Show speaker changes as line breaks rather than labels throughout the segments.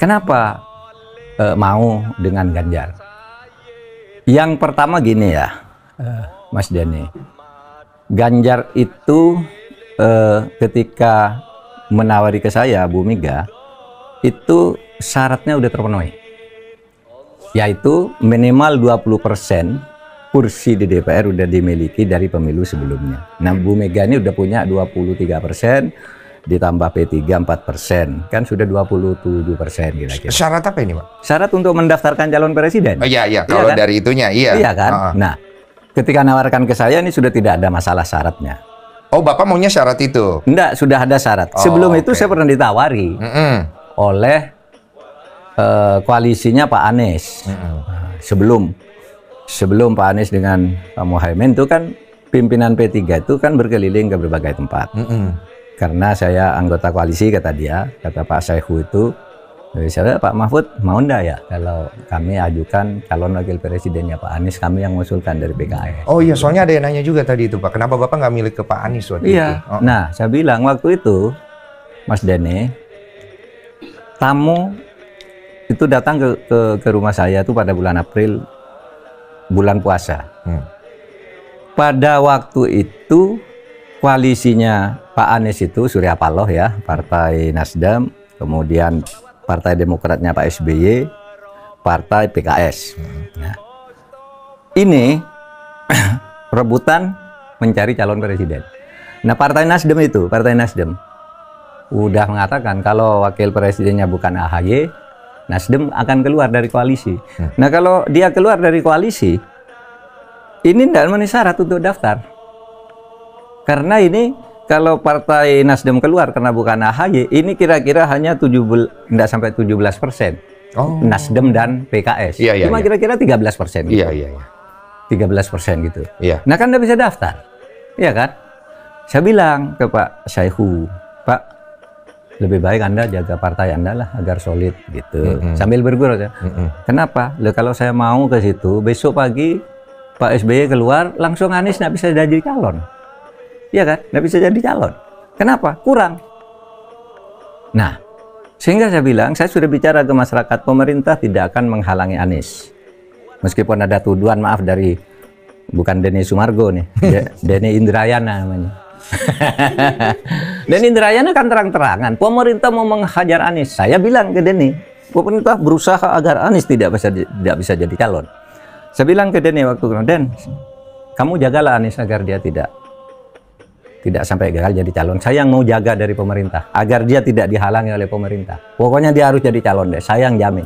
Kenapa uh, mau dengan Ganjar? Yang pertama gini ya, uh, Mas Dani. Ganjar itu uh, ketika menawari ke saya Bu Mega itu syaratnya udah terpenuhi. Yaitu minimal 20% kursi di DPR udah dimiliki dari pemilu sebelumnya. Nah, Bu Mega ini udah punya 23 persen, ditambah P3 4 persen kan sudah 27 persen kira-kira. Syarat apa ini pak? Syarat untuk mendaftarkan calon presiden. Oh iya iya, iya kalau iya, kan? dari itunya iya. Iya kan. Uh -huh. Nah ketika nawarkan ke saya ini sudah tidak ada masalah syaratnya.
Oh bapak maunya syarat itu?
Enggak sudah ada syarat. Oh, Sebelum okay. itu saya pernah ditawari mm -hmm. oleh uh, koalisinya Pak Anies. Mm -hmm. Sebelum sebelum Pak Anies dengan Pak Mohaimin itu kan pimpinan P3 itu kan berkeliling ke berbagai tempat. Mm -hmm karena saya anggota koalisi kata dia kata Pak Syaihu itu eh, saya Pak Mahfud mau ndak ya kalau kami ajukan calon wakil presidennya Pak Anies kami yang mengusulkan dari PKS. Oh iya soalnya ada yang nanya juga tadi itu Pak kenapa Bapak nggak milik ke Pak Anies waktu iya. itu? Oh. Nah saya bilang waktu itu Mas Dene tamu itu datang ke, ke, ke rumah saya itu pada bulan April bulan puasa. Hmm. Pada waktu itu koalisinya Pak Anies itu Surya Paloh ya, Partai Nasdem, kemudian Partai Demokratnya Pak SBY, Partai PKS. Nah, ya. ini rebutan mencari calon presiden. Nah, Partai Nasdem itu, Partai Nasdem udah mengatakan kalau wakil presidennya bukan AHY, Nasdem akan keluar dari koalisi. Hmm. Nah, kalau dia keluar dari koalisi, ini tidak memenuhi untuk daftar. Karena ini kalau partai Nasdem keluar karena bukan AHY, ini kira-kira hanya 17 tidak sampai 17 persen. Oh. Nasdem dan PKS. Iya, iya, Cuma iya. kira-kira iya. 13 persen. Gitu. Iya, iya, iya. 13 persen gitu. Iya. Nah kan Anda bisa daftar. Iya kan? Saya bilang ke Pak Syaihu, Pak, lebih baik Anda jaga partai Anda lah agar solid gitu. Mm -hmm. Sambil bergurau ya. Mm -hmm. Kenapa? Loh, kalau saya mau ke situ, besok pagi Pak SBY keluar, langsung Anies nggak bisa jadi calon. Iya kan? Nggak bisa jadi calon. Kenapa? Kurang. Nah, sehingga saya bilang, saya sudah bicara ke masyarakat, pemerintah tidak akan menghalangi Anies. Meskipun ada tuduhan, maaf dari, bukan Denny Sumargo nih, Denny Indrayana namanya. Denny Indrayana kan terang-terangan, pemerintah mau menghajar Anies. Saya bilang ke Denny, pemerintah berusaha agar Anies tidak bisa tidak bisa jadi calon. Saya bilang ke Denny waktu itu, Den, kamu jagalah Anies agar dia tidak tidak sampai gagal jadi calon. Saya yang mau jaga dari pemerintah agar dia tidak dihalangi oleh pemerintah. Pokoknya dia harus jadi calon deh. Saya yang jamin.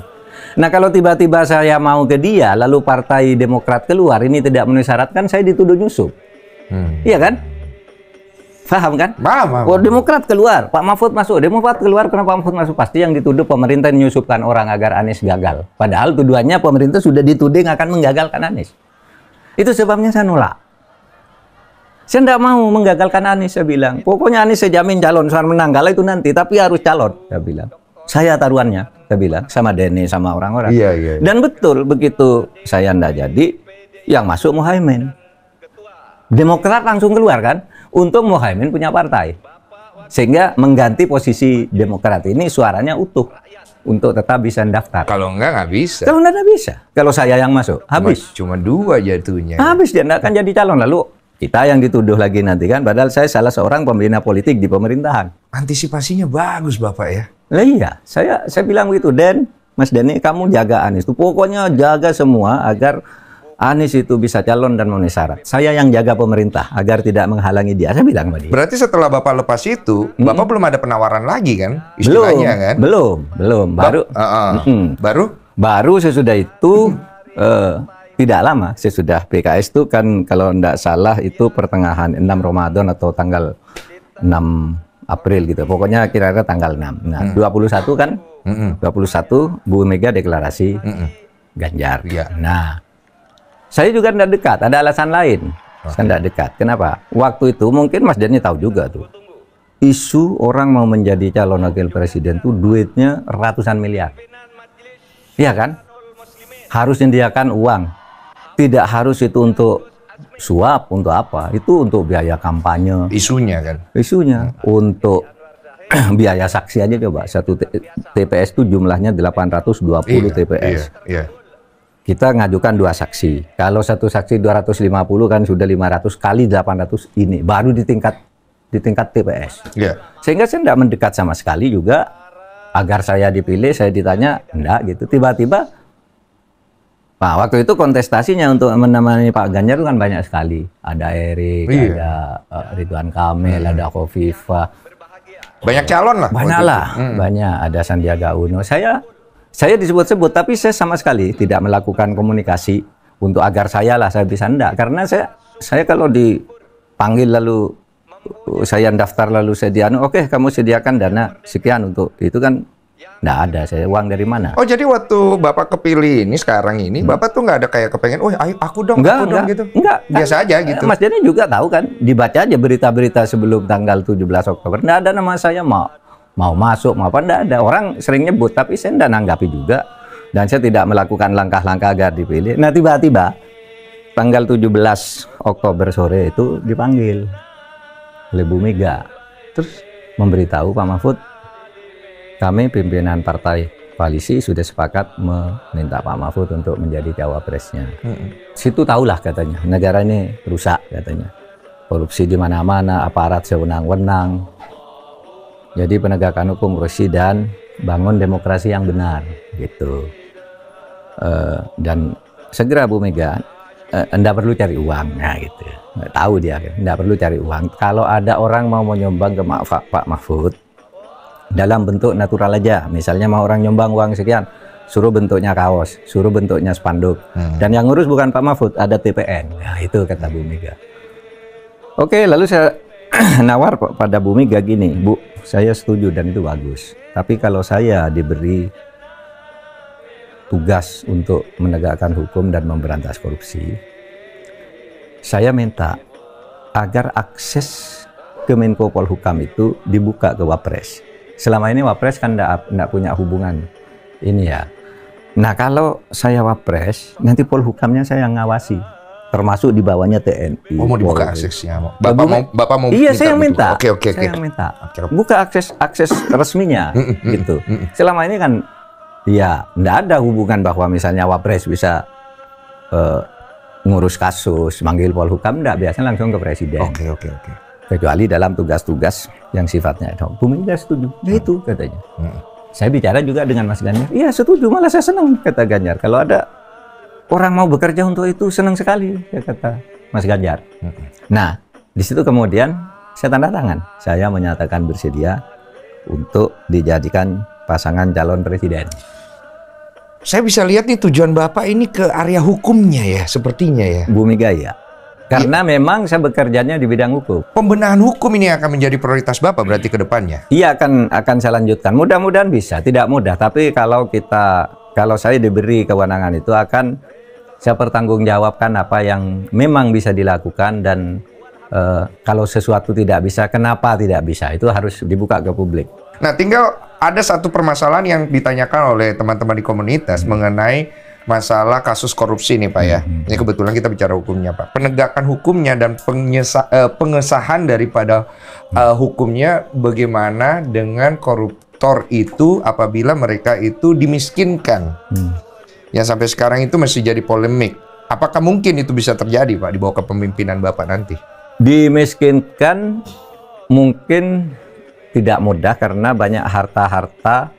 Nah kalau tiba-tiba saya mau ke dia, lalu Partai Demokrat keluar, ini tidak memenuhi syarat kan saya dituduh nyusup. Hmm. Iya kan? Faham kan? Paham. Oh, Demokrat keluar, Pak Mahfud masuk. Demokrat keluar Kenapa Pak Mahfud masuk. Pasti yang dituduh pemerintah menyusupkan orang agar Anies gagal. Padahal tuduhannya pemerintah sudah dituding akan menggagalkan Anies. Itu sebabnya saya nolak. Saya tidak mau menggagalkan Anies, saya bilang. Pokoknya Anies saya jamin calon, saya menang. Kalau itu nanti, tapi harus calon, saya bilang. Saya taruhannya, saya bilang. Sama Denny, sama orang-orang. Iya, iya, iya. Dan betul, begitu saya tidak jadi, yang masuk Mohaimin. Demokrat langsung keluar kan? Untung Mohaimin punya partai. Sehingga mengganti posisi Demokrat ini suaranya utuh untuk tetap bisa daftar. Kalau enggak enggak bisa. Kalau enggak enggak bisa. Kalau saya yang masuk habis. Cuma, cuma dua jatuhnya. Habis dia enggak akan jadi calon lalu kita yang dituduh lagi nanti kan, padahal saya salah seorang pembina politik di pemerintahan.
Antisipasinya bagus Bapak ya?
Lah iya, saya, saya bilang begitu. Dan Mas Deni kamu jaga Anies. itu pokoknya jaga semua agar Anies itu bisa calon dan memenuhi syarat. Saya yang jaga pemerintah agar tidak menghalangi dia. Saya bilang sama
Berarti setelah Bapak lepas itu, -hmm. Bapak belum ada penawaran lagi kan? Istilahnya belum, kan?
Belum, belum. Baru ba uh -uh. Ah. Mm baru baru sesudah itu uh, tidak lama, sih sudah PKS itu kan kalau tidak salah itu pertengahan 6 Ramadan atau tanggal 6 April gitu. Pokoknya kira-kira tanggal 6. Nah, hmm. 21 kan? Hmm. 21 Bu Mega deklarasi hmm. Ganjar. Ya. Nah, saya juga tidak dekat, ada alasan lain. Saya tidak dekat. Kenapa? Waktu itu mungkin Mas Dhani tahu juga tuh isu orang mau menjadi calon wakil presiden tuh duitnya ratusan miliar. Iya kan? Harus menyediakan uang tidak harus itu untuk suap untuk apa? Itu untuk biaya kampanye. Isunya kan? Isunya untuk biaya saksi aja coba satu TPS itu jumlahnya 820 iya, TPS. Iya, iya. Kita ngajukan dua saksi. Kalau satu saksi 250 kan sudah 500 kali 800 ini baru di tingkat di tingkat TPS. Iya. Sehingga saya tidak mendekat sama sekali juga agar saya dipilih, saya ditanya enggak gitu. Tiba-tiba Nah, waktu itu kontestasinya untuk menemani Pak Ganjar itu kan banyak sekali. Ada Erik, iya. ada uh, Ridwan Kamil, hmm. ada Kofifa. Banyak calon lah. Banyak lah, hmm. banyak. Ada Sandiaga Uno. Saya saya disebut-sebut, tapi saya sama sekali tidak melakukan komunikasi untuk agar saya lah saya bisa enggak. Karena saya saya kalau dipanggil lalu saya daftar lalu saya dianu, oke okay, kamu sediakan dana sekian untuk itu kan Nggak ada. Saya
uang dari mana? Oh jadi waktu bapak kepilih ini sekarang ini, hmm. bapak tuh nggak ada kayak kepengen, oh ayo aku dong, enggak, aku enggak, dong gitu. Enggak. Biasa aja eh, gitu. Mas Denny juga tahu kan, dibaca aja berita-berita sebelum
tanggal 17 Oktober. Nggak ada nama saya mau mau masuk mau apa enggak ada. Orang sering nyebut, tapi saya nggak nanggapi juga. Dan saya tidak melakukan langkah-langkah agar dipilih. Nah tiba-tiba tanggal 17 Oktober sore itu dipanggil oleh Bu Mega. Terus memberitahu Pak Mahfud kami pimpinan partai koalisi sudah sepakat meminta Pak Mahfud untuk menjadi cawapresnya. Hmm. Situ tahulah katanya, negara ini rusak katanya. Korupsi di mana-mana, aparat sewenang-wenang. Jadi penegakan hukum korupsi dan bangun demokrasi yang benar gitu. E, dan segera Bu Mega eh, Anda perlu cari uang, nah gitu. Nggak tahu dia, Anda perlu cari uang. Kalau ada orang mau menyumbang ke Pak Mahfud, dalam bentuk natural aja. Misalnya mau orang nyumbang uang sekian, suruh bentuknya kaos, suruh bentuknya spanduk. Hmm. Dan yang ngurus bukan Pak Mahfud, ada TPN. Nah, itu kata Bu Mega. Oke, lalu saya nawar pada Bu Mega gini, Bu, saya setuju dan itu bagus. Tapi kalau saya diberi tugas untuk menegakkan hukum dan memberantas korupsi, saya minta agar akses Kemenko Polhukam itu dibuka ke Wapres. Selama ini Wapres kan tidak punya hubungan ini ya. Nah kalau saya Wapres, nanti Polhukamnya saya yang ngawasi termasuk di bawahnya TNI. Oh, mau dibuka aksesnya. Bapak mau Bapak mau Iya, saya yang gitu, minta. Oke, oke, oke. minta. Buka akses akses resminya gitu. Selama ini kan ya enggak ada hubungan bahwa misalnya Wapres bisa uh, ngurus kasus, manggil Polhukam enggak, biasanya langsung ke presiden. Oke, oke, oke kecuali dalam tugas-tugas yang sifatnya ad hoc. Bu Mega setuju. Ya itu katanya. Hmm. Saya bicara juga dengan Mas Ganjar. Iya setuju, malah saya senang kata Ganjar. Kalau ada orang mau bekerja untuk itu senang sekali, ya kata Mas Ganjar. Hmm. Nah, di situ kemudian saya tanda tangan. Saya menyatakan bersedia untuk dijadikan pasangan calon presiden. Saya bisa lihat nih tujuan Bapak ini ke area hukumnya ya, sepertinya ya. Bu Mega ya. Karena ya. memang saya bekerjanya di bidang hukum. Pembenahan hukum ini akan menjadi prioritas Bapak berarti ke depannya? Iya, akan akan saya lanjutkan. Mudah-mudahan bisa, tidak mudah, tapi kalau kita kalau saya diberi kewenangan itu akan saya pertanggungjawabkan apa yang memang bisa dilakukan dan Uh, kalau sesuatu tidak bisa, kenapa
tidak bisa? Itu harus dibuka ke publik. Nah, tinggal ada satu permasalahan yang ditanyakan oleh teman-teman di komunitas hmm. mengenai masalah kasus korupsi nih Pak ya. Hmm. Ini kebetulan kita bicara hukumnya Pak. Penegakan hukumnya dan pengesa uh, eh, pengesahan daripada uh, hukumnya bagaimana dengan koruptor itu apabila mereka itu dimiskinkan. Hmm. Yang sampai sekarang itu masih jadi polemik. Apakah mungkin itu bisa terjadi Pak di bawah kepemimpinan Bapak nanti? Dimiskinkan
mungkin tidak mudah karena banyak harta-harta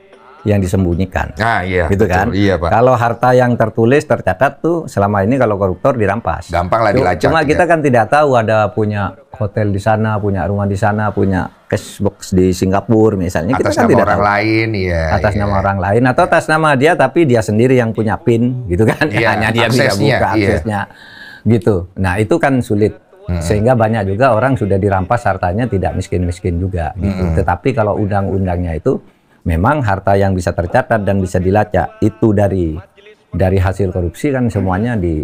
yang disembunyikan. Nah iya. Gitu betul, kan? Iya, Pak. Kalau harta yang tertulis tercatat tuh selama ini kalau koruptor dirampas. Gampang lah dilacak. Cuma kita ya. kan tidak tahu ada punya hotel di sana, punya rumah di sana, punya cashbox di Singapura misalnya. Atas kita kan nama tidak orang tahu. lain, iya. Atas iya. nama orang lain atau iya. atas nama dia tapi dia sendiri yang punya PIN gitu kan. Iya. Hanya dia bisa buka iya. aksesnya. Gitu. Nah, itu kan sulit. Hmm. sehingga banyak juga orang sudah dirampas hartanya tidak miskin-miskin juga gitu. Hmm. Tetapi kalau undang-undangnya itu memang harta yang bisa tercatat dan bisa dilacak itu dari dari hasil korupsi kan semuanya di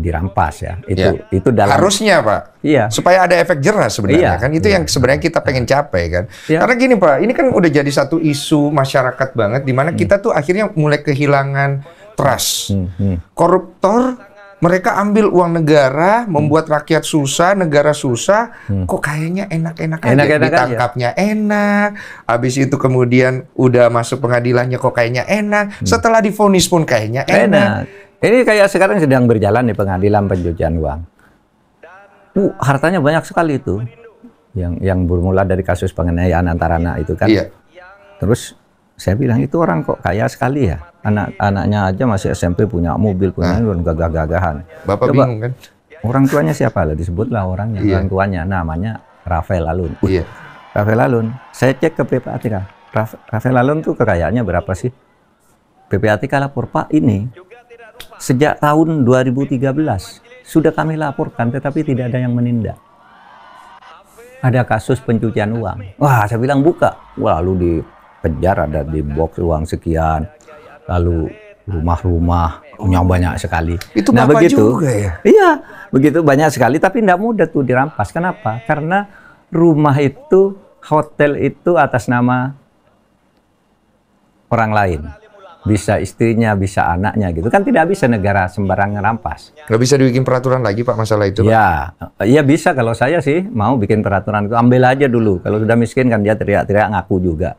dirampas ya. Itu ya. itu
dalam harusnya Pak. Iya. Supaya ada efek jerah sebenarnya iya. kan itu iya. yang sebenarnya kita pengen capai kan. Iya. Karena gini Pak, ini kan udah jadi satu isu masyarakat banget di mana hmm. kita tuh akhirnya mulai kehilangan trust. Hmm. Hmm. Koruptor mereka ambil uang negara, hmm. membuat rakyat susah, negara susah, hmm. kok kayaknya enak-enak aja enak -enak ditangkapnya aja. enak. Habis itu kemudian udah masuk pengadilannya kok kayaknya enak, hmm. setelah difonis pun kayaknya enak. enak. Ini kayak sekarang sedang berjalan di pengadilan
pencucian uang. Uh, hartanya banyak sekali itu. Yang yang bermula dari kasus penganiayaan antara anak itu kan. Iya. Terus saya bilang itu orang kok kaya sekali ya. Anak-anaknya aja masih SMP punya mobil, punya nah. gagah-gagahan. Bapak Coba, bingung kan?
Orang tuanya siapa lah
disebutlah orangnya, iya. orang tuanya namanya Rafael Alun. Iya. Rafael Alun. Saya cek ke PPATK. Rafael Alun tuh kekayaannya berapa sih? PPATK lapor Pak ini sejak tahun 2013 sudah kami laporkan tetapi tidak ada yang menindak ada kasus pencucian uang. Wah, saya bilang buka. lalu di. Penjara ada di box uang sekian lalu rumah-rumah punya banyak sekali. Itu nah, begitu, juga ya? Iya, begitu banyak sekali tapi tidak mudah tuh dirampas. Kenapa? Karena rumah itu, hotel itu atas nama orang lain. Bisa istrinya, bisa anaknya gitu. Kan tidak bisa negara sembarang rampas. Nggak bisa dibikin peraturan lagi Pak masalah itu? Ya, iya bisa kalau saya sih mau bikin peraturan itu. Ambil aja dulu. Kalau sudah miskin kan dia teriak-teriak ngaku juga.